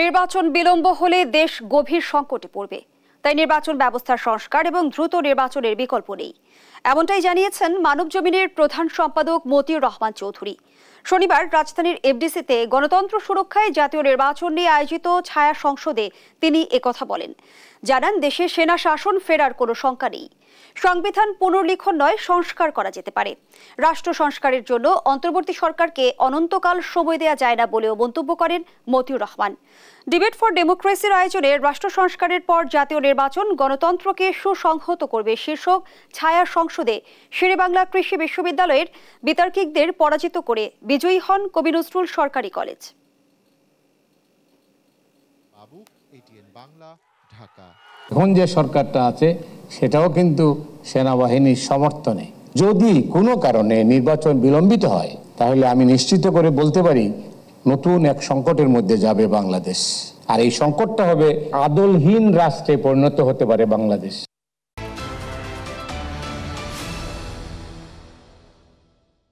নির্বাচন বিলম্ব হলে দেশ গভীর সংকটে পড়বে তাই নির্বাচন ব্যবস্থার সংস্কার এবং দ্রুত নির্বাচনের বিকল্প নেই এমনটাই জানিয়েছেন মানব জমিনের প্রধান সম্পাদক মতিউর রহমান চৌধুরী শনিবার রাজধানীর এফডিসিতে গণতন্ত্র সুরক্ষায় জাতীয় নির্বাচন নিয়ে আয়োজিত ছায়া সংসদে তিনি একথা বলেন জানান দেশে সেনা শাসন ফেরার কোনো শঙ্কা নেই সংবিধান পুনর্লিখন নয় সংস্কার করা যেতে পারে রাষ্ট্র সংস্কারের জন্য অন্তর্বর্তী সরকারকে অনন্তকাল সময় দেওয়া যায় না বলেও মন্তব্য করেন মতিউর রহমান ডিবেট ফর ডেমোক্রেসির আয়োজনে রাষ্ট্র সংস্কারের পর জাতীয় নির্বাচন গণতন্ত্রকে সুসংহত করবে শীর্ষক ছায়া সংসদে শেরেবাংলা কৃষি বিশ্ববিদ্যালয়ের বিতার্কিকদের পরাজিত করে বিজয়ী হন কবি নজরুল সরকারি কলেজ এখন যে সরকারটা আছে সেটাও কিন্তু সেনাবাহিনীর সমর্থনে যদি কোনো কারণে নির্বাচন বিলম্বিত হয় তাহলে আমি নিশ্চিত করে বলতে পারি নতুন এক সংকটের মধ্যে যাবে বাংলাদেশ আর এই সংকটটা হবে আদলহীন রাষ্ট্রে পরিণত হতে পারে বাংলাদেশ